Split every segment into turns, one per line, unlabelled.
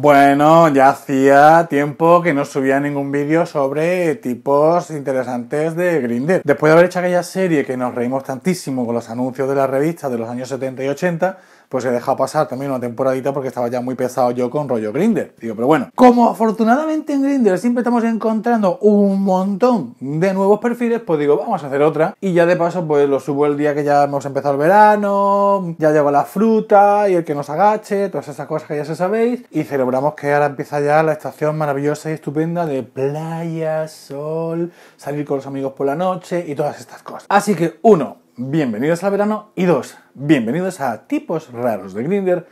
Bueno, ya hacía tiempo que no subía ningún vídeo sobre tipos interesantes de Grindr. Después de haber hecho aquella serie que nos reímos tantísimo con los anuncios de las revistas de los años 70 y 80, pues he dejado pasar también una temporadita porque estaba ya muy pesado yo con rollo Grinder. Digo, pero bueno, como afortunadamente en Grinder siempre estamos encontrando un montón de nuevos perfiles, pues digo, vamos a hacer otra. Y ya de paso, pues lo subo el día que ya hemos empezado el verano, ya lleva la fruta y el que nos agache, todas esas cosas que ya se sabéis. Y celebramos que ahora empieza ya la estación maravillosa y estupenda de playa, sol, salir con los amigos por la noche y todas estas cosas. Así que, uno, bienvenidos al verano. Y dos, bienvenidos a Tipos Raros de Grinder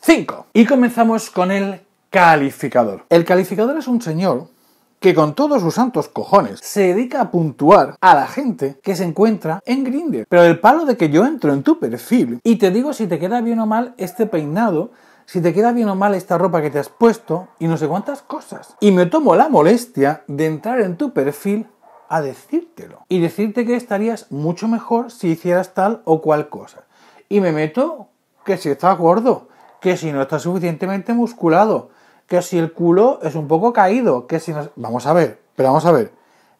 5. Y comenzamos con el calificador. El calificador es un señor que con todos sus santos cojones se dedica a puntuar a la gente que se encuentra en Grinder. Pero el palo de que yo entro en tu perfil y te digo si te queda bien o mal este peinado, si te queda bien o mal esta ropa que te has puesto y no sé cuántas cosas. Y me tomo la molestia de entrar en tu perfil a decírtelo. Y decirte que estarías mucho mejor si hicieras tal o cual cosa. Y me meto que si está gordo, que si no está suficientemente musculado, que si el culo es un poco caído, que si no... Vamos a ver, pero vamos a ver.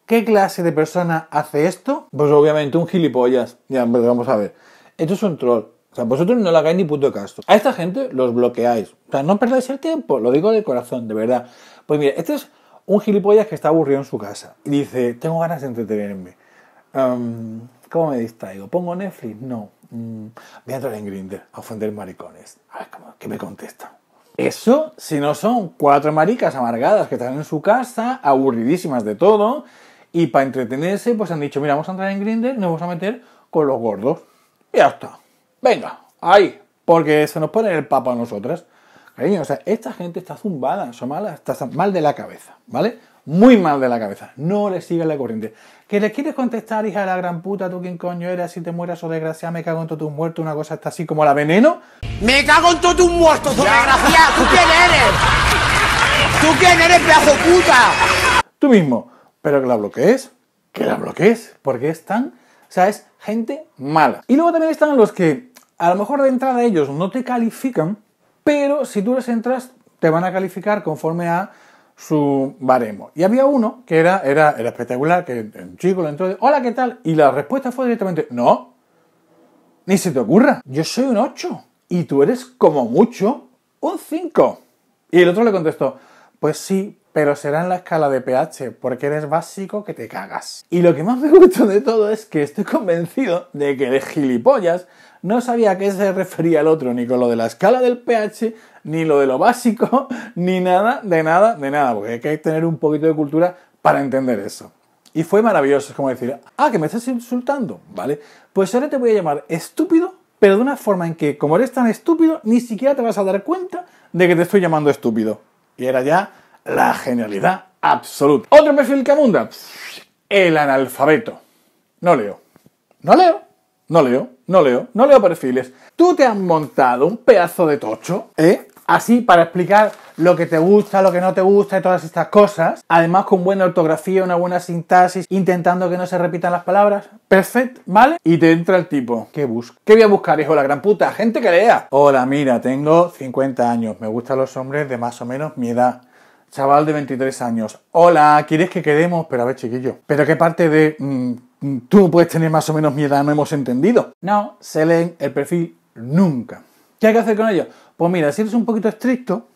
¿Qué clase de persona hace esto? Pues obviamente un gilipollas. Ya, vamos a ver. Esto es un troll. O sea, vosotros no le hagáis ni puto caso. A esta gente los bloqueáis. O sea, no perdáis el tiempo. Lo digo de corazón, de verdad. Pues mira, esto es un gilipollas que está aburrido en su casa y dice, tengo ganas de entretenerme. ¿Cómo me distraigo? ¿Pongo Netflix? No. Mm, voy a entrar en Grindr a ofender maricones. A ver qué me contesta Eso si no son cuatro maricas amargadas que están en su casa, aburridísimas de todo, y para entretenerse, pues han dicho, mira, vamos a entrar en Grindr nos vamos a meter con los gordos. Y ya está. Venga, ahí. Porque se nos pone el papa a nosotras o sea, esta gente está zumbada, son malas, está mal de la cabeza, ¿vale? Muy mal de la cabeza. No le sigas la corriente. ¿Que le quieres contestar, hija de la gran puta, tú quién coño eres, si te mueras o oh desgraciada, me cago en todo tu muerto, una cosa está así como la veneno? ¡Me cago en todo tu muerto, o desgraciada! ¿Tú quién eres? ¿Tú quién eres, pedazo puta? Tú mismo. Pero que la bloquees, que la bloquees, porque están, O sea, es gente mala. Y luego también están los que, a lo mejor de entrada ellos no te califican, pero si tú les entras, te van a calificar conforme a su baremo. Y había uno que era, era, espectacular, que un chico le entró de, hola, ¿qué tal? Y la respuesta fue directamente, no, ni se te ocurra, yo soy un 8 y tú eres como mucho un 5. Y el otro le contestó, pues sí, pero será en la escala de pH, porque eres básico que te cagas. Y lo que más me gustó de todo es que estoy convencido de que eres gilipollas no sabía a qué se refería el otro, ni con lo de la escala del pH, ni lo de lo básico, ni nada, de nada, de nada, porque hay que tener un poquito de cultura para entender eso. Y fue maravilloso, es como decir, ah, que me estás insultando, ¿vale? Pues ahora te voy a llamar estúpido, pero de una forma en que, como eres tan estúpido, ni siquiera te vas a dar cuenta de que te estoy llamando estúpido. Y era ya la genialidad absoluta. Otro perfil que abunda, el analfabeto. No leo. No leo. No leo, no leo, no leo perfiles. Tú te has montado un pedazo de tocho, ¿eh? Así para explicar lo que te gusta, lo que no te gusta y todas estas cosas. Además con buena ortografía, una buena sintaxis, intentando que no se repitan las palabras. Perfecto, ¿vale? Y te entra el tipo. ¿Qué busco? ¿Qué voy a buscar, hijo de la gran puta? Gente que lea. Hola, mira, tengo 50 años. Me gustan los hombres de más o menos mi edad chaval de 23 años. Hola, ¿quieres que quedemos? Pero a ver, chiquillo. ¿Pero qué parte de mm, tú puedes tener más o menos miedo no hemos entendido. No, se leen el perfil nunca. ¿Qué hay que hacer con ellos? Pues mira, si eres un poquito estricto,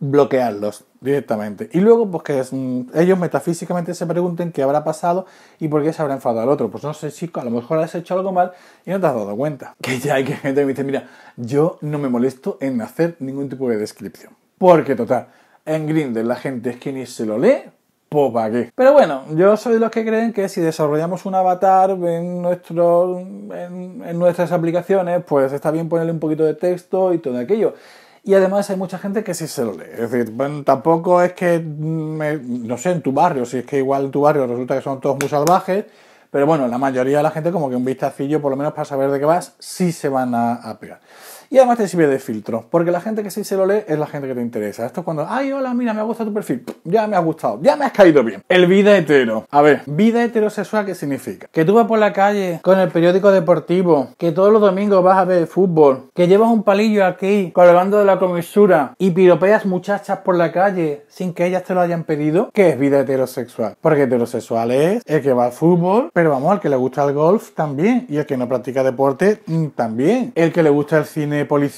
bloquearlos directamente. Y luego, pues que ellos metafísicamente se pregunten qué habrá pasado y por qué se habrá enfadado al otro. Pues no sé, chico, a lo mejor has hecho algo mal y no te has dado cuenta. Que ya hay gente que me dice, mira, yo no me molesto en hacer ningún tipo de descripción. Porque total, en Grindr la gente es que ni se lo lee pero bueno, yo soy de los que creen que si desarrollamos un avatar en, nuestro, en, nuestras aplicaciones, pues está bien ponerle un poquito de texto y todo aquello. Y además hay mucha gente que sí se lo lee. Es decir, tampoco es que, no sé, en tu barrio, si es que igual en tu barrio resulta que son todos muy salvajes, pero bueno, la mayoría de la gente como que un vistacillo, por lo menos para saber de qué vas, sí se van a pegar. Y además te sirve de filtro, porque la gente que sí se lo lee es la gente que te interesa. Esto es cuando, ay, hola, mira, me gusta tu perfil, ya me ha gustado, ya me has caído bien. El vida hetero. A ver, vida heterosexual, ¿qué significa? Que tú vas por la calle con el periódico deportivo, que todos los domingos vas a ver fútbol, que llevas un palillo aquí colgando de la comisura y piropeas muchachas por la calle sin que ellas te lo hayan pedido, ¿qué es vida heterosexual? Porque heterosexual es el que va al fútbol, pero vamos, al que le gusta el golf también, y el que no practica deporte mm, también, el que le gusta el cine policíaco,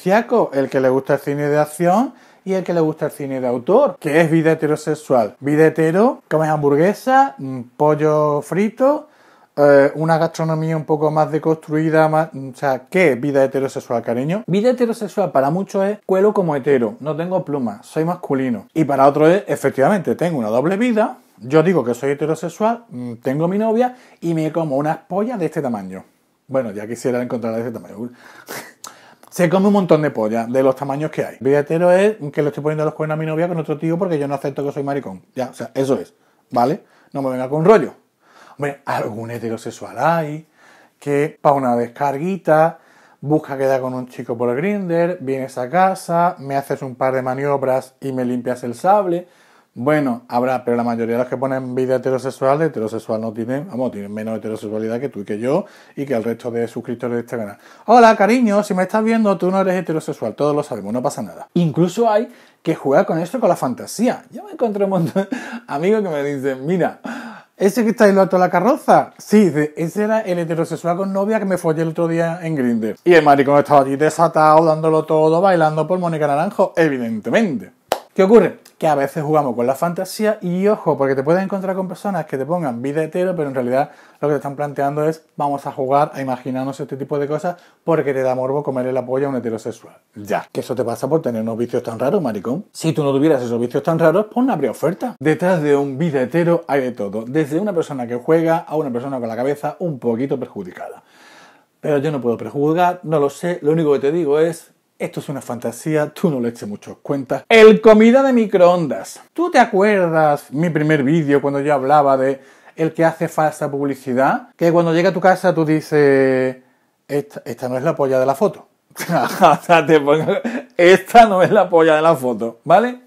policiaco, el que le gusta el cine de acción y el que le gusta el cine de autor, que es vida heterosexual. Vida hetero, comes hamburguesa, mm, pollo frito, eh, una gastronomía un poco más deconstruida, mm, o sea, ¿qué es vida heterosexual, cariño? Vida heterosexual para muchos es cuelo como hetero, no tengo plumas, soy masculino. Y para otros es, efectivamente, tengo una doble vida, yo digo que soy heterosexual, mm, tengo mi novia y me como unas pollas de este tamaño. Bueno, ya quisiera encontrar de este tamaño. Se come un montón de polla, de los tamaños que hay. Billetero es que le estoy poniendo los cuernos a mi novia con otro tío porque yo no acepto que soy maricón. Ya, o sea, eso es, ¿vale? No me venga con rollo. Hombre, algún heterosexual hay que para una descarguita busca quedar con un chico por el grinder, vienes a casa, me haces un par de maniobras y me limpias el sable. Bueno, habrá, pero la mayoría de los que ponen vida heterosexual, heterosexual no tienen, vamos, tienen menos heterosexualidad que tú y que yo y que el resto de suscriptores de este canal. Hola, cariño, si me estás viendo, tú no eres heterosexual, todos lo sabemos, no pasa nada. Incluso hay que jugar con esto, con la fantasía. Yo me encontré un montón de amigos que me dicen, mira, ¿Ese que está en lo alto de la carroza? Sí, ese era el heterosexual con novia que me follé el otro día en Grindr. Y el maricón estaba allí desatado, dándolo todo, bailando por Mónica Naranjo, evidentemente. ¿Qué ocurre? Que a veces jugamos con la fantasía y ojo, porque te puedes encontrar con personas que te pongan vida hetero, pero en realidad lo que te están planteando es vamos a jugar a imaginarnos este tipo de cosas porque te da morbo comer el apoyo a un heterosexual. Ya, que eso te pasa por tener unos vicios tan raros, maricón. Si tú no tuvieras esos vicios tan raros, pues una habría oferta. Detrás de un vida hetero hay de todo, desde una persona que juega a una persona con la cabeza un poquito perjudicada. Pero yo no puedo prejuzgar, no lo sé, lo único que te digo es esto es una fantasía, tú no le eches mucho cuenta. El comida de microondas. ¿Tú te acuerdas mi primer vídeo cuando yo hablaba de el que hace falsa publicidad? Que cuando llega a tu casa tú dices, esta, no es la polla de la foto. esta no es la polla de la foto, ¿vale?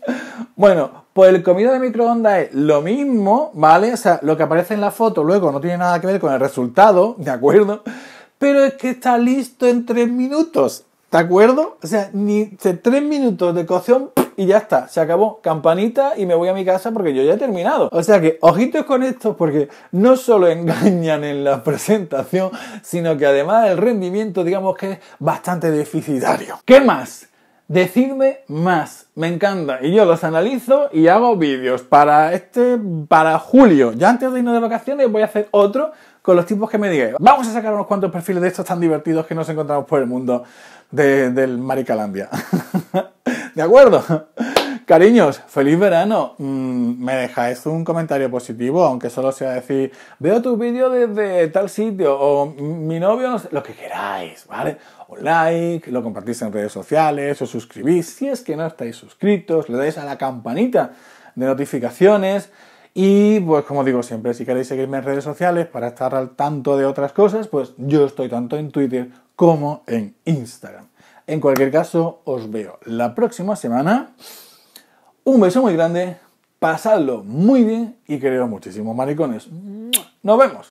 Bueno, pues el comida de microondas es lo mismo, ¿vale? O sea, lo que aparece en la foto luego no tiene nada que ver con el resultado, ¿de acuerdo? Pero es que está listo en tres minutos. ¿De acuerdo? O sea, ni tres minutos de cocción y ya está, se acabó. Campanita y me voy a mi casa porque yo ya he terminado. O sea que ojitos con esto porque no solo engañan en la presentación, sino que además el rendimiento digamos que es bastante deficitario. ¿Qué más? Decidme más, me encanta. Y yo los analizo y hago vídeos para este, para julio. Ya antes de irnos de vacaciones voy a hacer otro con los tipos que me digáis. Vamos a sacar unos cuantos perfiles de estos tan divertidos que nos encontramos por el mundo del maricalandia. ¿De acuerdo? Cariños, feliz verano. Mm, me dejáis un comentario positivo, aunque solo sea decir, veo tu vídeo desde tal sitio, o mi novio, lo que queráis, ¿vale? Un like, lo compartís en redes sociales, os suscribís, si es que no estáis suscritos, le dais a la campanita de notificaciones. Y pues como digo siempre, si queréis seguirme en redes sociales para estar al tanto de otras cosas, pues yo estoy tanto en Twitter como en Instagram. En cualquier caso, os veo la próxima semana. Un beso muy grande, pasadlo muy bien y queridos muchísimos maricones. Nos vemos.